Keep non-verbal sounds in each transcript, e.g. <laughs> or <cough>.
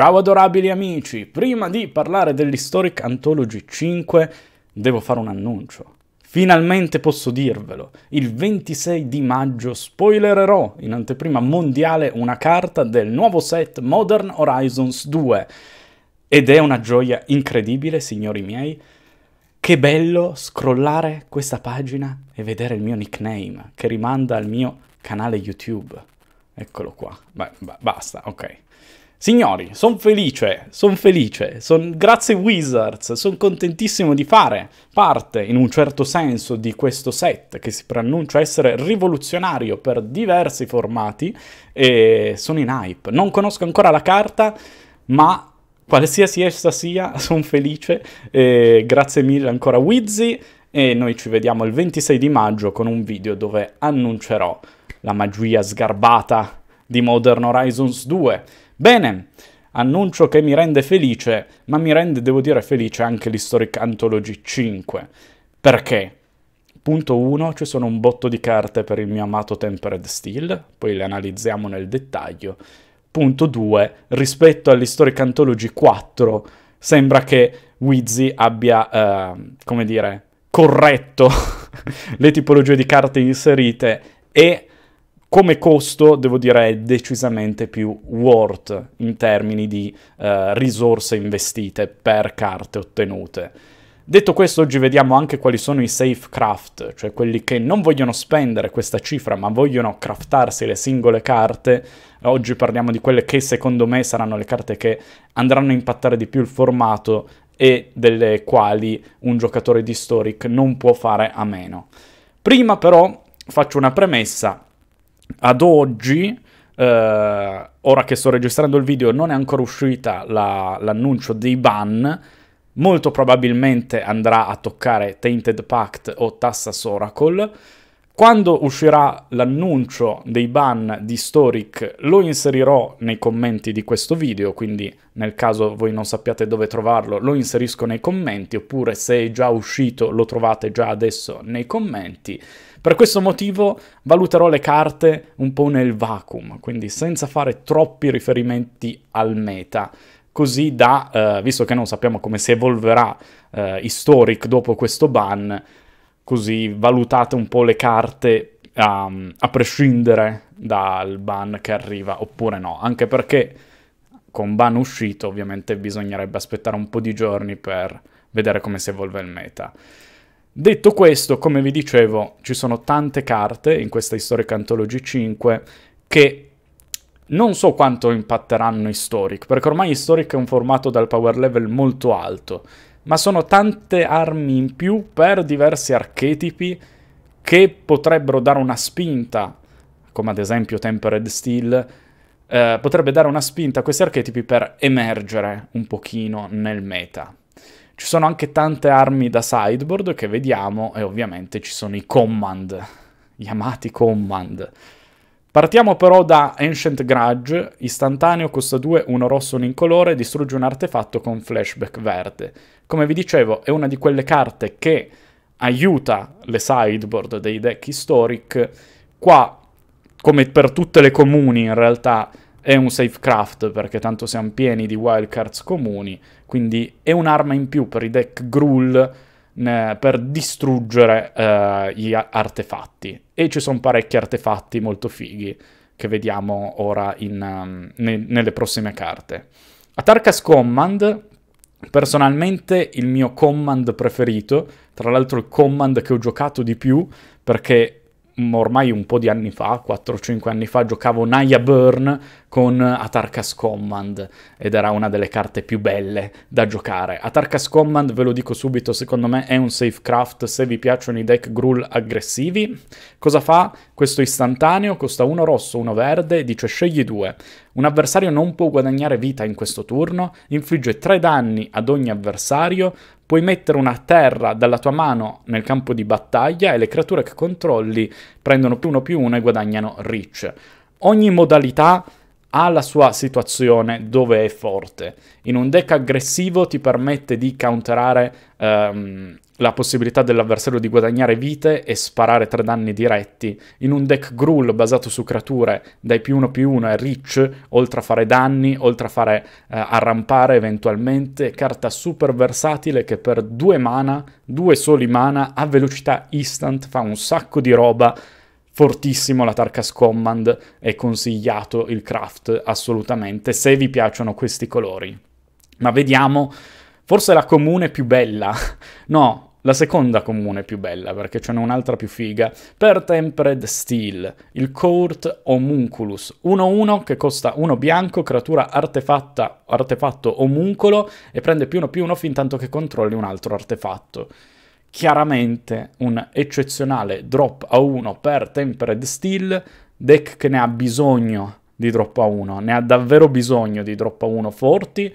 Ciao adorabili amici, prima di parlare dell'Historic Anthology 5 devo fare un annuncio. Finalmente posso dirvelo, il 26 di maggio spoilererò in anteprima mondiale una carta del nuovo set Modern Horizons 2. Ed è una gioia incredibile, signori miei. Che bello scrollare questa pagina e vedere il mio nickname che rimanda al mio canale YouTube. Eccolo qua. Beh, basta, ok. Signori, sono felice, sono felice, son... grazie Wizards, sono contentissimo di fare parte, in un certo senso, di questo set che si preannuncia essere rivoluzionario per diversi formati e sono in hype. Non conosco ancora la carta, ma qualsiasi essa sia, <laughs> sono felice. E grazie mille ancora Wizzy e noi ci vediamo il 26 di maggio con un video dove annuncerò la magia sgarbata di Modern Horizons 2. Bene, annuncio che mi rende felice, ma mi rende, devo dire, felice anche l'Historic Anthology 5. Perché? Punto 1, ci sono un botto di carte per il mio amato Tempered Steel, poi le analizziamo nel dettaglio. Punto 2, rispetto all'Historic Anthology 4, sembra che Wizzy abbia, eh, come dire, corretto <laughs> le tipologie di carte inserite e come costo, devo dire, è decisamente più worth in termini di eh, risorse investite per carte ottenute. Detto questo, oggi vediamo anche quali sono i safe craft, cioè quelli che non vogliono spendere questa cifra ma vogliono craftarsi le singole carte. Oggi parliamo di quelle che secondo me saranno le carte che andranno a impattare di più il formato e delle quali un giocatore di Storic non può fare a meno. Prima però faccio una premessa ad oggi, eh, ora che sto registrando il video, non è ancora uscita la, l'annuncio dei ban, molto probabilmente andrà a toccare Tainted Pact o Tassas Oracle. Quando uscirà l'annuncio dei ban di Storic lo inserirò nei commenti di questo video, quindi nel caso voi non sappiate dove trovarlo lo inserisco nei commenti, oppure se è già uscito lo trovate già adesso nei commenti. Per questo motivo valuterò le carte un po' nel vacuum, quindi senza fare troppi riferimenti al meta, così da, eh, visto che non sappiamo come si evolverà eh, Historic dopo questo ban, così valutate un po' le carte um, a prescindere dal ban che arriva oppure no, anche perché con ban uscito ovviamente bisognerebbe aspettare un po' di giorni per vedere come si evolve il meta. Detto questo, come vi dicevo, ci sono tante carte in questa Historic Anthology 5 che non so quanto impatteranno Historic, perché ormai Historic è un formato dal power level molto alto, ma sono tante armi in più per diversi archetipi che potrebbero dare una spinta, come ad esempio Tempered Steel, eh, potrebbe dare una spinta a questi archetipi per emergere un pochino nel meta. Ci sono anche tante armi da sideboard che vediamo e ovviamente ci sono i command, gli <laughs> amati command. Partiamo però da Ancient Grudge, istantaneo, costa 2, 1 rosso, 1 incolore, distrugge un artefatto con flashback verde. Come vi dicevo, è una di quelle carte che aiuta le sideboard dei deck historic. Qua, come per tutte le comuni in realtà, è un safecraft perché tanto siamo pieni di wildcards comuni, quindi è un'arma in più per i deck Gruul per distruggere eh, gli artefatti. E ci sono parecchi artefatti molto fighi che vediamo ora in, um, ne- nelle prossime carte. A Tarkas Command, personalmente il mio command preferito, tra l'altro il command che ho giocato di più perché ormai un po' di anni fa, 4-5 anni fa, giocavo Naya Burn con Atarkas Command ed era una delle carte più belle da giocare. Atarkas Command, ve lo dico subito, secondo me è un safe craft se vi piacciono i deck gruel aggressivi. Cosa fa? Questo istantaneo costa uno rosso, uno verde, dice scegli due. Un avversario non può guadagnare vita in questo turno, infligge 3 danni ad ogni avversario, Puoi mettere una terra dalla tua mano nel campo di battaglia e le creature che controlli prendono più uno più uno e guadagnano reach. Ogni modalità ha la sua situazione dove è forte. In un deck aggressivo ti permette di counterare ehm, la possibilità dell'avversario di guadagnare vite e sparare tre danni diretti. In un deck gruel basato su creature dai più 1 più 1 e Rich, oltre a fare danni, oltre a fare eh, arrampare eventualmente, carta super versatile che per due mana, due soli mana, a velocità instant fa un sacco di roba fortissimo la Tarkas Command, è consigliato il craft assolutamente se vi piacciono questi colori. Ma vediamo, forse la comune più bella, <laughs> no, la seconda comune più bella, perché ce n'è un'altra più figa. Per Tempered Steel, il Court Homunculus, 1-1 che costa 1 bianco, creatura artefatto omuncolo e prende più 1 più 1 fin tanto che controlli un altro artefatto. Chiaramente un eccezionale drop a 1 per Tempered Steel, deck che ne ha bisogno di drop a 1, ne ha davvero bisogno di drop a 1 forti,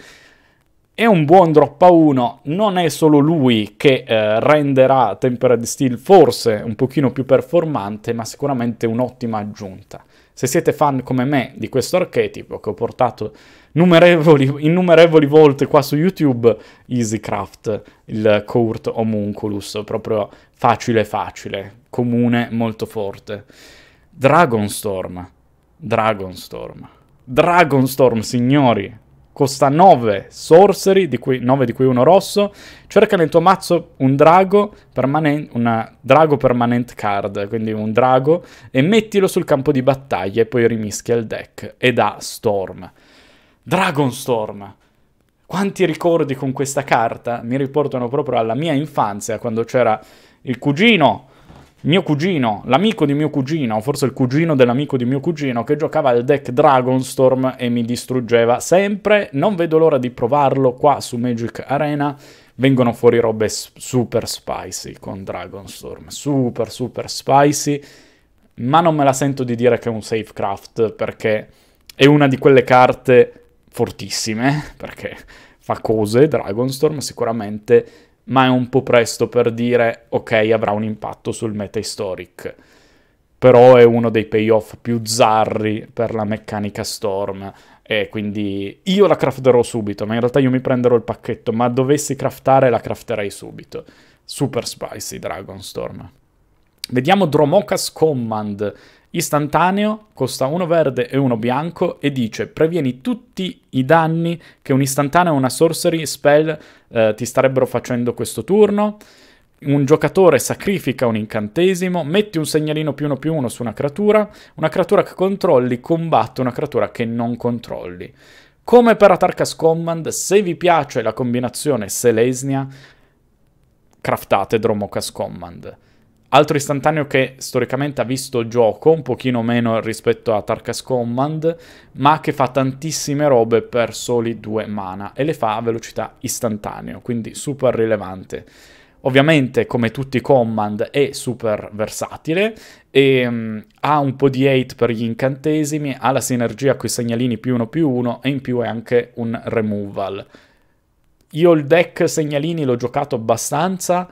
è un buon drop a 1, non è solo lui che eh, renderà Tempered Steel forse un pochino più performante, ma sicuramente un'ottima aggiunta. Se siete fan come me di questo archetipo, che ho portato innumerevoli volte qua su YouTube, Easycraft, il Court Homunculus, proprio facile facile, comune molto forte. Dragonstorm, Dragonstorm, Dragonstorm signori, costa 9 sorcery, di cui, 9 di cui uno rosso. Cerca nel tuo mazzo un drago permanen- una drago permanent card, quindi un drago, e mettilo sul campo di battaglia e poi rimischia il deck. Ed ha Storm. Dragon Storm! Quanti ricordi con questa carta mi riportano proprio alla mia infanzia, quando c'era il cugino mio cugino, l'amico di mio cugino, o forse il cugino dell'amico di mio cugino, che giocava al deck Dragonstorm e mi distruggeva sempre. Non vedo l'ora di provarlo qua su Magic Arena. Vengono fuori robe super spicy con Dragonstorm, super super spicy, ma non me la sento di dire che è un safecraft perché è una di quelle carte fortissime, <laughs> perché fa cose, Dragonstorm sicuramente, ma è un po' presto per dire ok avrà un impatto sul meta historic. Però è uno dei payoff più zarri per la meccanica Storm e quindi io la crafterò subito, ma in realtà io mi prenderò il pacchetto, ma dovessi craftare la crafterei subito. Super spicy Dragonstorm. Vediamo Dromoka's Command, Istantaneo costa uno verde e uno bianco e dice previeni tutti i danni che un istantaneo o una sorcery spell eh, ti starebbero facendo questo turno. Un giocatore sacrifica un incantesimo, metti un segnalino più uno più uno su una creatura, una creatura che controlli combatte una creatura che non controlli. Come per Atarkas Command, se vi piace la combinazione Selesnia, craftate Dromokas Command. Altro istantaneo che storicamente ha visto il gioco, un pochino meno rispetto a Tarkas Command, ma che fa tantissime robe per soli due mana e le fa a velocità istantaneo, quindi super rilevante. Ovviamente, come tutti i command, è super versatile e um, ha un po' di hate per gli incantesimi, ha la sinergia con i segnalini più uno più uno e in più è anche un removal. Io il deck segnalini l'ho giocato abbastanza,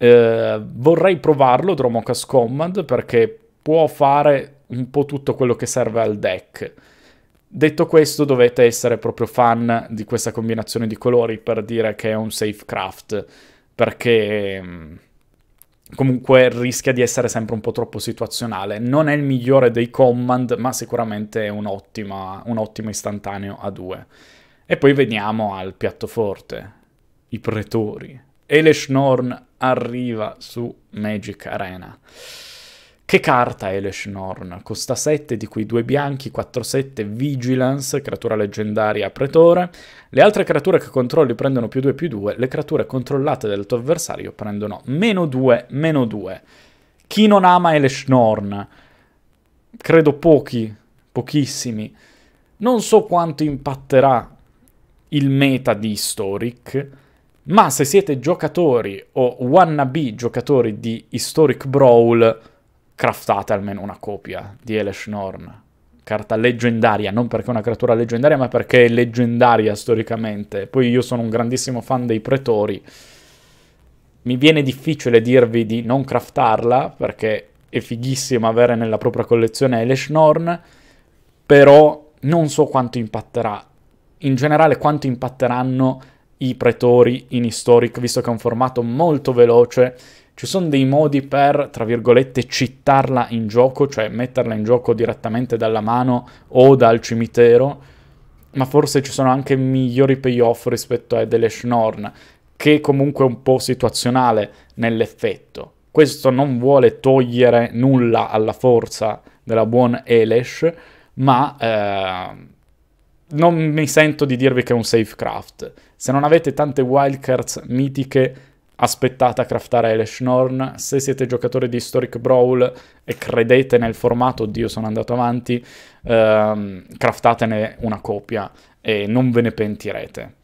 eh, vorrei provarlo Dromokas Command perché può fare un po' tutto quello che serve al deck. Detto questo, dovete essere proprio fan di questa combinazione di colori per dire che è un safe craft, perché mm, comunque rischia di essere sempre un po' troppo situazionale. Non è il migliore dei command, ma sicuramente è un, ottima, un ottimo istantaneo a due. E poi veniamo al piatto forte, i pretori. Eleshnorn arriva su Magic Arena. Che carta è Eleshnorn? Costa 7, di cui 2 bianchi, 4-7, Vigilance, creatura leggendaria, pretore. Le altre creature che controlli prendono più 2 più 2, le creature controllate dal tuo avversario prendono meno 2, meno 2. Chi non ama Eleshnorn? Credo pochi, pochissimi. Non so quanto impatterà il meta di Historic, ma se siete giocatori o wannabe giocatori di Historic Brawl, craftate almeno una copia di Elesh Norn. Carta leggendaria, non perché è una creatura leggendaria, ma perché è leggendaria storicamente. Poi io sono un grandissimo fan dei pretori. Mi viene difficile dirvi di non craftarla, perché è fighissimo avere nella propria collezione Elesh Norn, però non so quanto impatterà. In generale quanto impatteranno i pretori in historic, visto che è un formato molto veloce. Ci sono dei modi per, tra virgolette, cittarla in gioco, cioè metterla in gioco direttamente dalla mano o dal cimitero, ma forse ci sono anche migliori payoff rispetto a Edelesh Norn, che comunque è un po' situazionale nell'effetto. Questo non vuole togliere nulla alla forza della buona Elesh, ma eh, non mi sento di dirvi che è un safecraft. Se non avete tante wildcards mitiche, aspettate a craftare Elesh Norn. Se siete giocatore di Historic Brawl e credete nel formato, oddio sono andato avanti, ehm, craftatene una copia e non ve ne pentirete.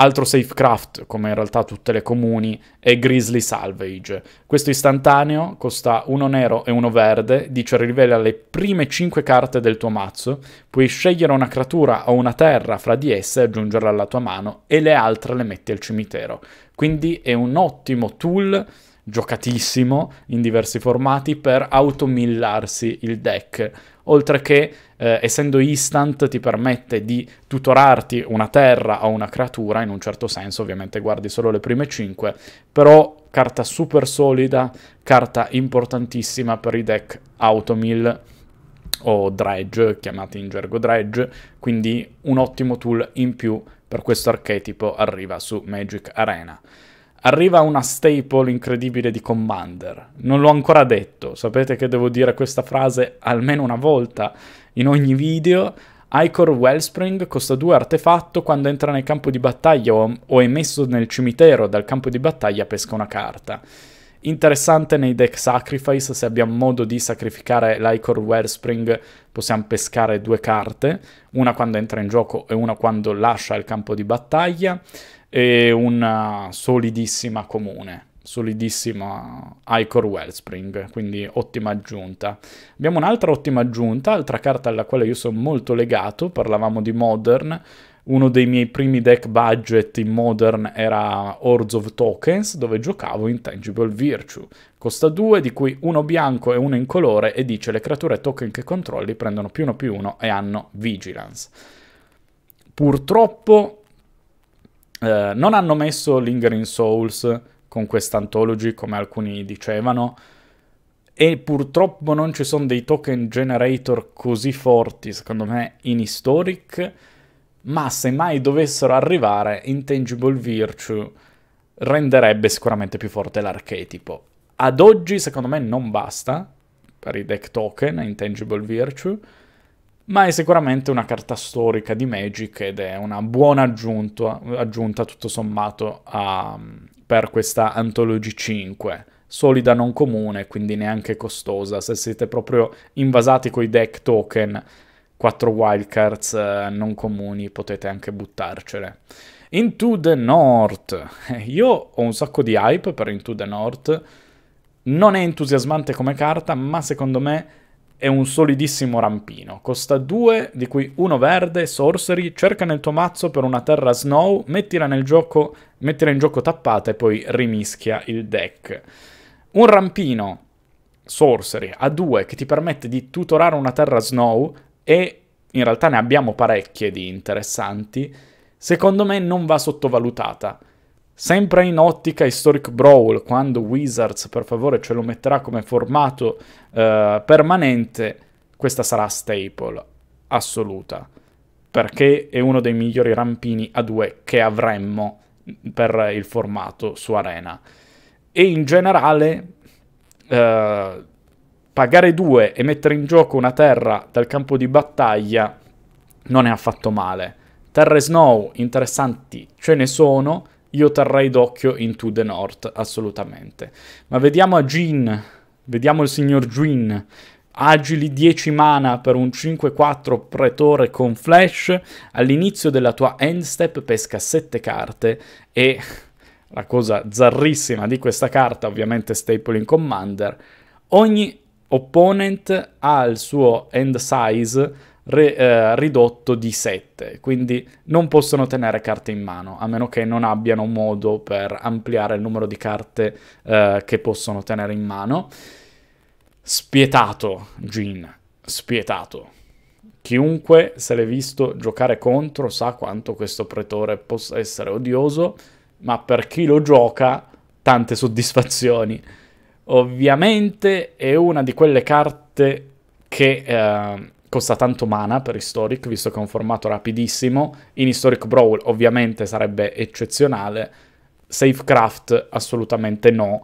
Altro Safecraft, come in realtà tutte le comuni, è Grizzly Salvage. Questo istantaneo costa uno nero e uno verde, dice rivela le prime 5 carte del tuo mazzo, puoi scegliere una creatura o una terra fra di esse e aggiungerla alla tua mano, e le altre le metti al cimitero. Quindi è un ottimo tool giocatissimo in diversi formati per automillarsi il deck oltre che eh, essendo instant ti permette di tutorarti una terra o una creatura, in un certo senso ovviamente guardi solo le prime 5, però carta super solida, carta importantissima per i deck automil o dredge, chiamati in gergo dredge, quindi un ottimo tool in più per questo archetipo arriva su Magic Arena. Arriva una staple incredibile di Commander. Non l'ho ancora detto, sapete che devo dire questa frase almeno una volta in ogni video. Icor Wellspring costa 2 artefatto, quando entra nel campo di battaglia o è messo nel cimitero dal campo di battaglia pesca una carta. Interessante nei deck Sacrifice, se abbiamo modo di sacrificare l'Icor Wellspring possiamo pescare due carte, una quando entra in gioco e una quando lascia il campo di battaglia e una solidissima comune solidissima Icor Wellspring, quindi ottima aggiunta. Abbiamo un'altra ottima aggiunta, altra carta alla quale io sono molto legato, parlavamo di Modern, uno dei miei primi deck budget in Modern era Hordes of Tokens, dove giocavo Intangible Virtue. Costa 2, di cui uno bianco e uno in colore, e dice le creature token che controlli prendono più uno più uno e hanno Vigilance. Purtroppo eh, non hanno messo Lingering Souls con quest'anthology, come alcuni dicevano, e purtroppo non ci sono dei token generator così forti, secondo me, in Historic, ma se mai dovessero arrivare, Intangible Virtue renderebbe sicuramente più forte l'archetipo. Ad oggi, secondo me, non basta per i deck token, Intangible Virtue, ma è sicuramente una carta storica di Magic ed è una buona aggiunta, aggiunta tutto sommato a, per questa Anthology 5 solida non comune, quindi neanche costosa. Se siete proprio invasati con i deck token, 4 wildcards eh, non comuni, potete anche buttarcele. Into the North. <laughs> Io ho un sacco di hype per Into the North. Non è entusiasmante come carta, ma secondo me è un solidissimo rampino. Costa 2, di cui uno verde, sorcery, cerca nel tuo mazzo per una terra snow, mettila, nel gioco, mettila in gioco tappata e poi rimischia il deck. Un rampino, sorcery, a 2 che ti permette di tutorare una terra snow e in realtà ne abbiamo parecchie di interessanti, secondo me non va sottovalutata. Sempre in ottica Historic Brawl, quando Wizards per favore ce lo metterà come formato eh, permanente, questa sarà staple assoluta, perché è uno dei migliori rampini a due che avremmo per il formato su Arena. E in generale, eh, pagare due e mettere in gioco una terra dal campo di battaglia non è affatto male. Terre Snow interessanti ce ne sono, io terrei d'occhio in To The North, assolutamente. Ma vediamo a Jean, vediamo il signor Jean, agili 10 mana per un 5-4 pretore con flash, all'inizio della tua end step pesca 7 carte e la cosa zarrissima di questa carta, ovviamente Staple in Commander, ogni opponent ha il suo end size re, eh, ridotto di 7, quindi non possono tenere carte in mano, a meno che non abbiano modo per ampliare il numero di carte eh, che possono tenere in mano. Spietato, Jean, spietato. Chiunque se l'è visto giocare contro sa quanto questo pretore possa essere odioso, ma per chi lo gioca tante soddisfazioni. Ovviamente è una di quelle carte che eh, costa tanto mana per Historic, visto che è un formato rapidissimo. In Historic Brawl ovviamente sarebbe eccezionale, Safecraft assolutamente no.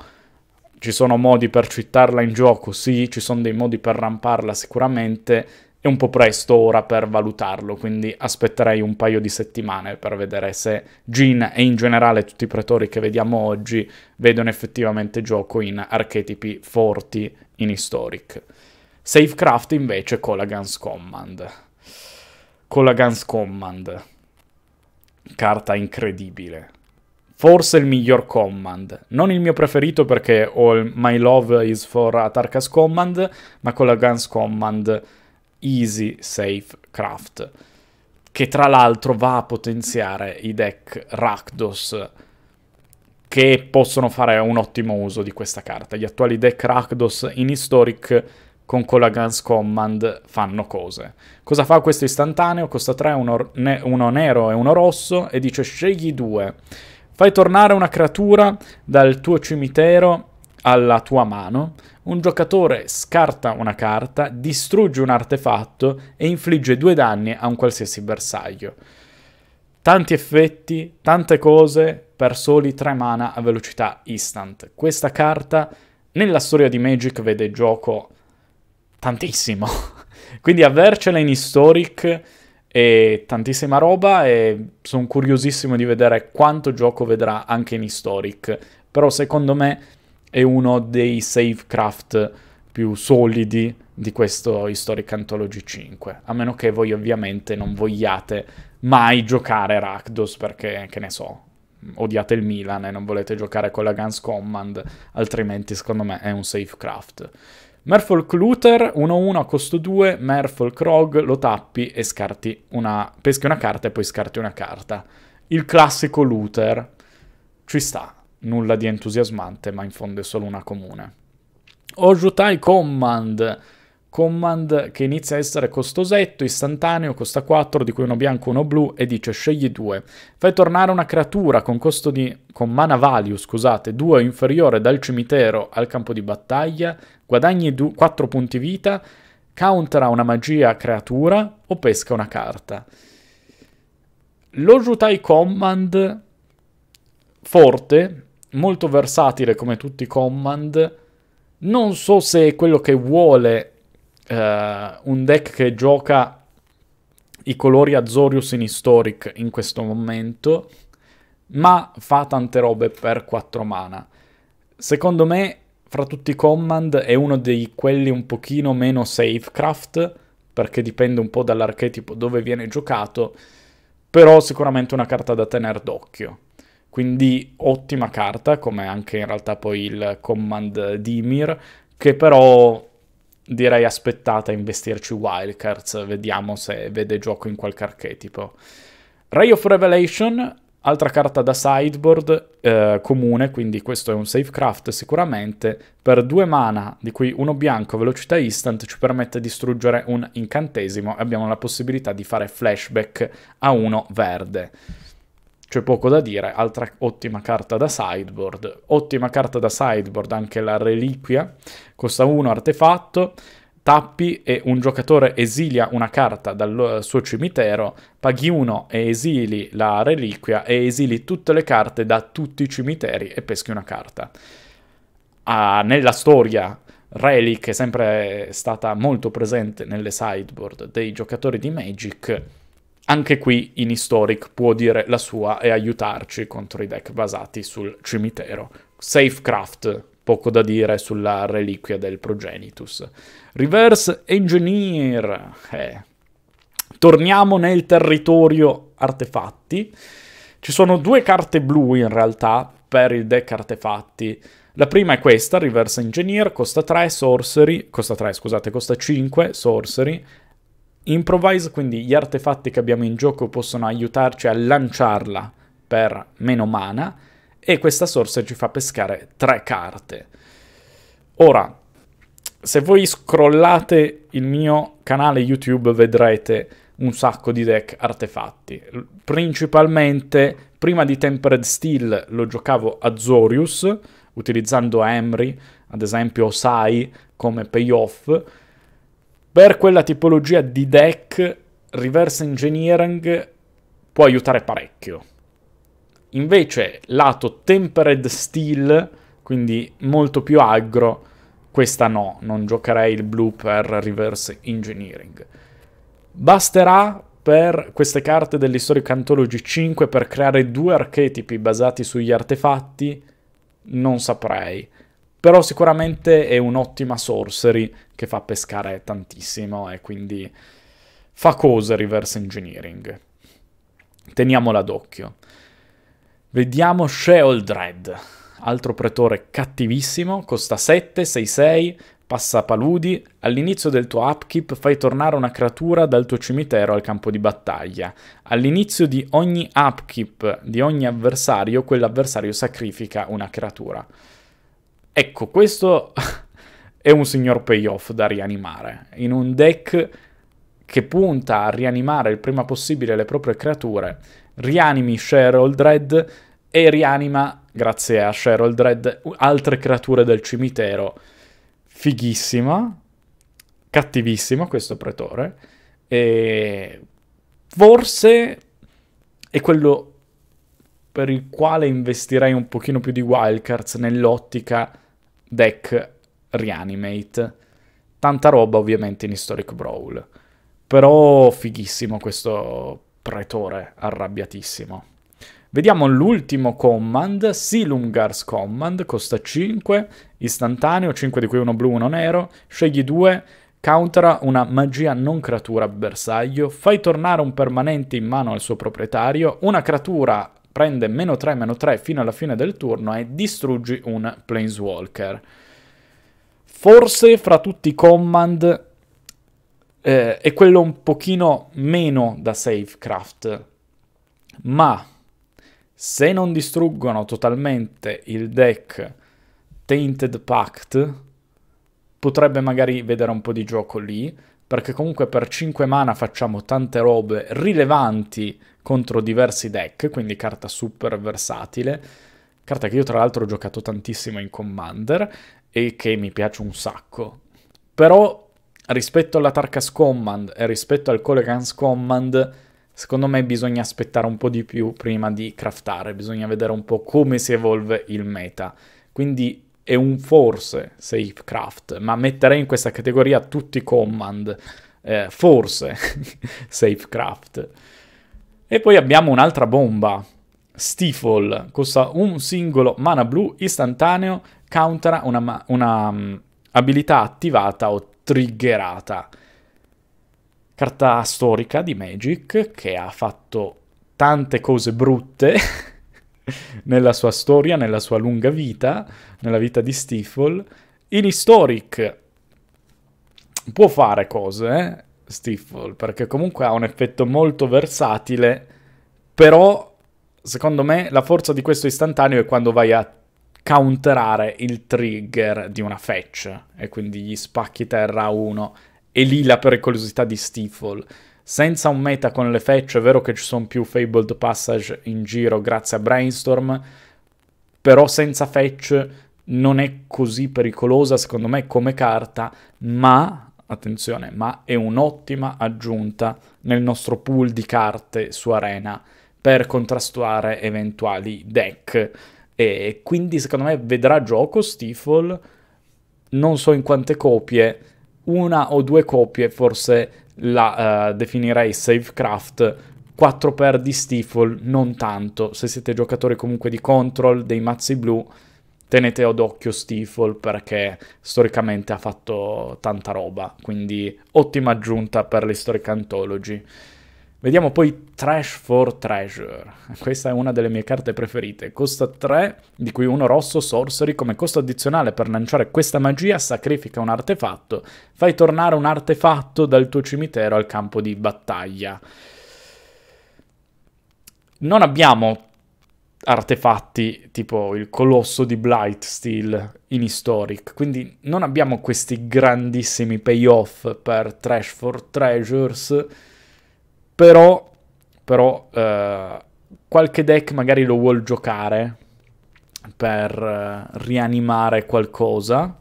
Ci sono modi per cittarla in gioco, sì, ci sono dei modi per ramparla sicuramente, è un po' presto ora per valutarlo, quindi aspetterei un paio di settimane per vedere se Jean e in generale tutti i pretori che vediamo oggi vedono effettivamente gioco in archetipi forti in Historic. Safecraft invece con la Guns Command. Con la Guns Command. Carta incredibile. Forse il miglior command. Non il mio preferito perché ho il My Love is for Atarkas Command, ma con la Guns Command Easy Safe Craft. Che tra l'altro va a potenziare i deck Rakdos che possono fare un ottimo uso di questa carta. Gli attuali deck Rakdos in Historic con Colagans Command fanno cose. Cosa fa questo istantaneo? Costa 3, uno, ne- uno nero e uno rosso e dice scegli due. Fai tornare una creatura dal tuo cimitero alla tua mano, un giocatore scarta una carta, distrugge un artefatto e infligge due danni a un qualsiasi bersaglio. Tanti effetti, tante cose per soli 3 mana a velocità instant. Questa carta nella storia di Magic vede gioco tantissimo. <laughs> Quindi avercela in historic è tantissima roba e sono curiosissimo di vedere quanto gioco vedrà anche in historic. Però secondo me è uno dei savecraft più solidi di questo Historic Anthology 5. A meno che voi ovviamente non vogliate mai giocare Rakdos perché, che ne so, odiate il Milan e non volete giocare con la Guns Command, altrimenti secondo me è un safecraft. Merfolk Looter 1-1 a costo 2, Merfolk Rogue lo tappi e scarti una... peschi una carta e poi scarti una carta. Il classico Looter Ci sta, nulla di entusiasmante, ma in fondo è solo una comune. Ojutai Command command che inizia a essere costosetto, istantaneo, costa 4, di cui uno bianco, uno blu, e dice scegli 2. Fai tornare una creatura con, costo di, con mana value, scusate, 2 inferiore dal cimitero al campo di battaglia, guadagni 2, 4 punti vita, countera una magia creatura o pesca una carta. Lo Jutai Command, forte, molto versatile come tutti i command, non so se è quello che vuole uh, un deck che gioca i colori Azorius in Historic in questo momento, ma fa tante robe per 4 mana. Secondo me, fra tutti i command, è uno di quelli un pochino meno safecraft, perché dipende un po' dall'archetipo dove viene giocato, però sicuramente una carta da tenere d'occhio. Quindi ottima carta, come anche in realtà poi il command di Dimir, che però direi aspettata a investirci Wildcards, vediamo se vede gioco in qualche archetipo. Ray of Revelation, altra carta da sideboard eh, comune, quindi questo è un safecraft sicuramente, per due mana, di cui uno bianco velocità instant, ci permette di distruggere un incantesimo e abbiamo la possibilità di fare flashback a uno verde c'è poco da dire, altra ottima carta da sideboard, ottima carta da sideboard anche la reliquia, costa 1 artefatto, tappi e un giocatore esilia una carta dal eh, suo cimitero, paghi 1 e esili la reliquia e esili tutte le carte da tutti i cimiteri e peschi una carta. Ah, nella storia Relic è sempre stata molto presente nelle sideboard dei giocatori di Magic anche qui in Historic può dire la sua e aiutarci contro i deck basati sul cimitero. Safecraft, poco da dire sulla reliquia del Progenitus. Reverse Engineer. Eh. Torniamo nel territorio artefatti. Ci sono due carte blu in realtà per il deck artefatti. La prima è questa, Reverse Engineer, costa 3, Sorcery, costa 3, scusate, costa 5, Sorcery, Improvise, quindi gli artefatti che abbiamo in gioco possono aiutarci a lanciarla per meno mana e questa source ci fa pescare tre carte. Ora, se voi scrollate il mio canale YouTube vedrete un sacco di deck artefatti. Principalmente, prima di Tempered Steel lo giocavo a Zorius, utilizzando Emry, ad esempio Sai come payoff, per quella tipologia di deck, reverse engineering può aiutare parecchio. Invece, lato tempered steel, quindi molto più aggro, questa no, non giocherei il blu per reverse engineering. Basterà per queste carte dell'Historic Anthology 5 per creare due archetipi basati sugli artefatti? Non saprei però sicuramente è un'ottima sorcery che fa pescare tantissimo e quindi fa cose reverse engineering. Teniamola d'occhio. Vediamo Sheol Dread, altro pretore cattivissimo, costa 7, 6, 6, passa paludi, all'inizio del tuo upkeep fai tornare una creatura dal tuo cimitero al campo di battaglia. All'inizio di ogni upkeep di ogni avversario, quell'avversario sacrifica una creatura. Ecco, questo <laughs> è un signor payoff da rianimare. In un deck che punta a rianimare il prima possibile le proprie creature, rianimi Sheryl Dread e rianima, grazie a Sheryl Dread, altre creature del cimitero. Fighissima, cattivissima questo pretore, e forse è quello per il quale investirei un pochino più di wildcards nell'ottica deck Reanimate. Tanta roba ovviamente in Historic Brawl. Però fighissimo questo pretore, arrabbiatissimo. Vediamo l'ultimo command, Silungars Command, costa 5, istantaneo, 5 di cui uno blu, uno nero, scegli 2, countera una magia non creatura bersaglio, fai tornare un permanente in mano al suo proprietario, una creatura prende meno 3, meno 3 fino alla fine del turno e distruggi un Planeswalker. Forse fra tutti i command eh, è quello un pochino meno da Safecraft, ma se non distruggono totalmente il deck Tainted Pact, potrebbe magari vedere un po' di gioco lì, perché comunque per 5 mana facciamo tante robe rilevanti contro diversi deck, quindi carta super versatile, carta che io tra l'altro ho giocato tantissimo in Commander e che mi piace un sacco. Però rispetto alla Tarkas Command e rispetto al Colegans Command, secondo me bisogna aspettare un po' di più prima di craftare, bisogna vedere un po' come si evolve il meta. Quindi e un forse Safecraft, ma metterei in questa categoria tutti i command, eh, forse <laughs> Safecraft. E poi abbiamo un'altra bomba, Stifle, costa un singolo mana blu istantaneo, countera una, ma- una um, abilità attivata o triggerata. Carta storica di Magic che ha fatto tante cose brutte <laughs> nella sua storia, nella sua lunga vita, nella vita di Stifle. In Historic può fare cose, eh? Stifle, perché comunque ha un effetto molto versatile, però secondo me la forza di questo istantaneo è quando vai a counterare il trigger di una fetch e quindi gli spacchi terra a uno e lì la pericolosità di Stifle senza un meta con le fetch, è vero che ci sono più fabled passage in giro grazie a Brainstorm, però senza fetch non è così pericolosa secondo me come carta, ma, attenzione, ma è un'ottima aggiunta nel nostro pool di carte su Arena per contrastare eventuali deck. E quindi secondo me vedrà gioco Stifle, non so in quante copie, una o due copie forse la uh, definirei Savecraft 4 per di Stifle non tanto, se siete giocatori comunque di control dei mazzi blu tenete d'occhio Stifle perché storicamente ha fatto tanta roba, quindi ottima aggiunta per le storic anthology. Vediamo poi Trash for Treasure. Questa è una delle mie carte preferite. Costa 3, di cui uno rosso, sorcery, come costo addizionale per lanciare questa magia sacrifica un artefatto, fai tornare un artefatto dal tuo cimitero al campo di battaglia. Non abbiamo artefatti tipo il colosso di Blightsteel in Historic, quindi non abbiamo questi grandissimi payoff per Trash for Treasures però, però eh, qualche deck magari lo vuol giocare per eh, rianimare qualcosa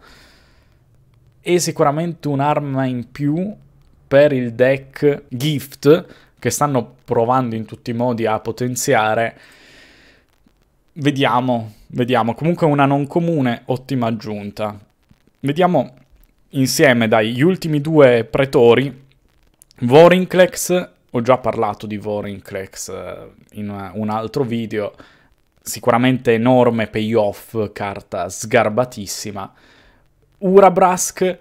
e sicuramente un'arma in più per il deck Gift che stanno provando in tutti i modi a potenziare. Vediamo, vediamo. Comunque una non comune, ottima aggiunta. Vediamo insieme dai gli ultimi due pretori, Vorinclex ho già parlato di Vorinclex in eh, un altro video, sicuramente enorme payoff, carta sgarbatissima. Urabrask,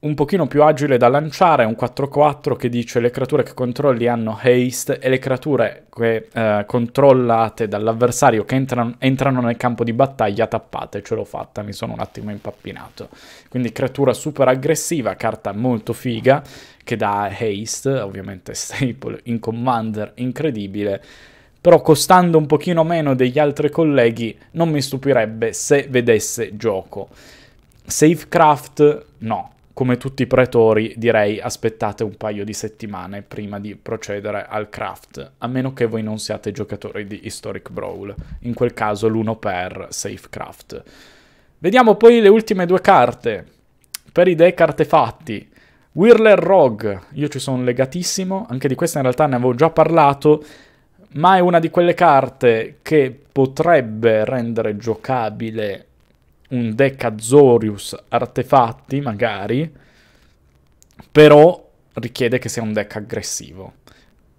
un pochino più agile da lanciare, un 4-4 che dice le creature che controlli hanno haste e le creature che, eh, controllate dall'avversario che entrano, entrano, nel campo di battaglia tappate, ce l'ho fatta, mi sono un attimo impappinato. Quindi creatura super aggressiva, carta molto figa, che dà haste, ovviamente staple in commander incredibile, però costando un pochino meno degli altri colleghi non mi stupirebbe se vedesse gioco. Safecraft no, come tutti i pretori direi aspettate un paio di settimane prima di procedere al craft, a meno che voi non siate giocatori di Historic Brawl, in quel caso l'uno per Safecraft. Vediamo poi le ultime due carte. Per i deck artefatti, Whirler Rogue, io ci sono legatissimo, anche di questa in realtà ne avevo già parlato, ma è una di quelle carte che potrebbe rendere giocabile un deck Azorius artefatti, magari, però richiede che sia un deck aggressivo.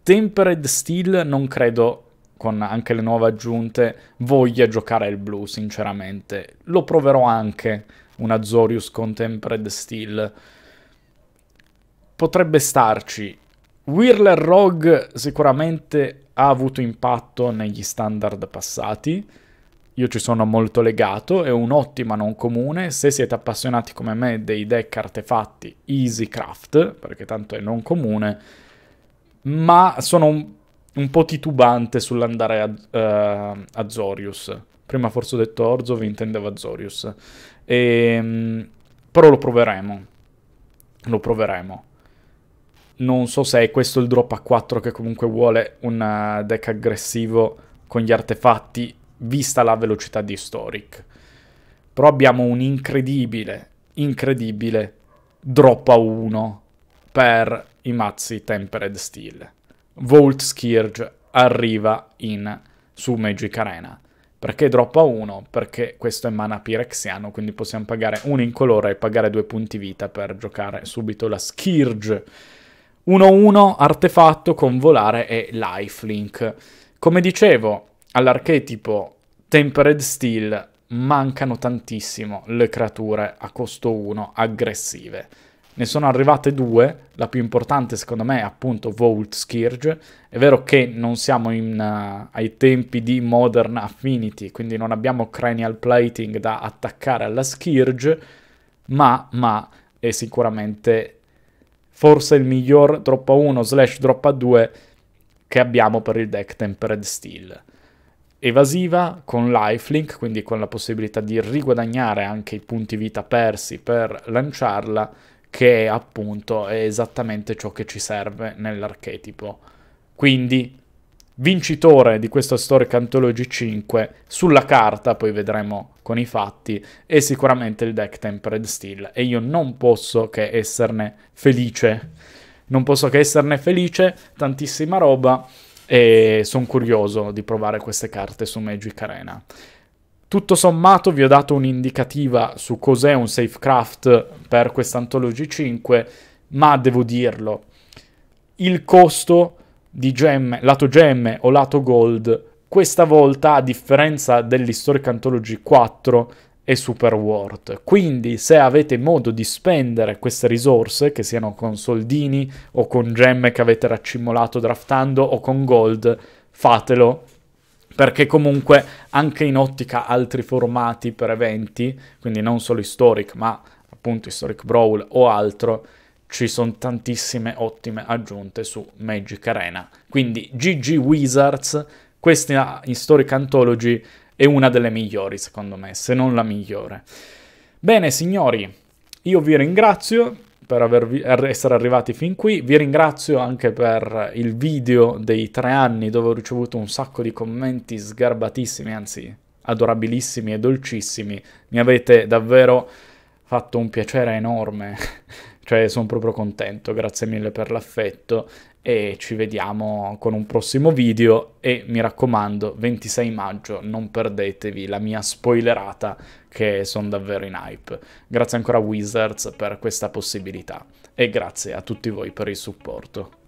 Tempered Steel non credo, con anche le nuove aggiunte, voglia giocare il blu, sinceramente. Lo proverò anche, un Azorius con Tempered Steel, potrebbe starci. Whirler Rogue sicuramente ha avuto impatto negli standard passati. Io ci sono molto legato, è un'ottima non comune. Se siete appassionati come me dei deck artefatti Easy Craft, perché tanto è non comune, ma sono un, un po' titubante sull'andare a, uh, a, Zorius. Prima forse ho detto Orzov, intendevo Azorius. E, ehm, però lo proveremo. Lo proveremo non so se è questo il drop a 4 che comunque vuole un eh, deck aggressivo con gli artefatti, vista la velocità di Storic. Però abbiamo un incredibile, incredibile drop a 1 per i mazzi Tempered Steel. Volt Scourge arriva in, su Magic Arena. Perché drop a 1? Perché questo è mana pirexiano, quindi possiamo pagare 1 in colore e pagare 2 punti vita per giocare subito la Scourge 1-1 artefatto con volare e lifelink. Come dicevo, all'archetipo Tempered Steel mancano tantissimo le creature a costo 1 aggressive. Ne sono arrivate due, la più importante secondo me è appunto Vault Scourge. È vero che non siamo in, uh, ai tempi di Modern Affinity, quindi non abbiamo cranial plating da attaccare alla Scourge, ma, ma è sicuramente forse il miglior drop a 1 slash drop a 2 che abbiamo per il deck Tempered Steel. Evasiva con lifelink, quindi con la possibilità di riguadagnare anche i punti vita persi per lanciarla, che appunto è esattamente ciò che ci serve nell'archetipo. Quindi vincitore di questa Storic Anthology 5 sulla carta, poi vedremo con i fatti, è sicuramente il deck Tempered Steel e io non posso che esserne felice. Non posso che esserne felice, tantissima roba e sono curioso di provare queste carte su Magic Arena. Tutto sommato vi ho dato un'indicativa su cos'è un safecraft per questa Anthology 5, ma devo dirlo, il costo di gemme, lato gemme o lato gold, questa volta a differenza dell'Historic Anthology 4 è Super World. Quindi se avete modo di spendere queste risorse, che siano con soldini o con gemme che avete raccimolato draftando o con gold, fatelo. Perché comunque anche in ottica altri formati per eventi, quindi non solo Historic, ma appunto Historic Brawl o altro, ci sono tantissime ottime aggiunte su Magic Arena. Quindi GG Wizards, questa in Historic Anthology è una delle migliori secondo me, se non la migliore. Bene signori, io vi ringrazio per avervi, er, essere arrivati fin qui, vi ringrazio anche per il video dei tre anni dove ho ricevuto un sacco di commenti sgarbatissimi, anzi adorabilissimi e dolcissimi, mi avete davvero fatto un piacere enorme cioè sono proprio contento, grazie mille per l'affetto e ci vediamo con un prossimo video e mi raccomando 26 maggio non perdetevi la mia spoilerata che sono davvero in hype. Grazie ancora a Wizards per questa possibilità e grazie a tutti voi per il supporto.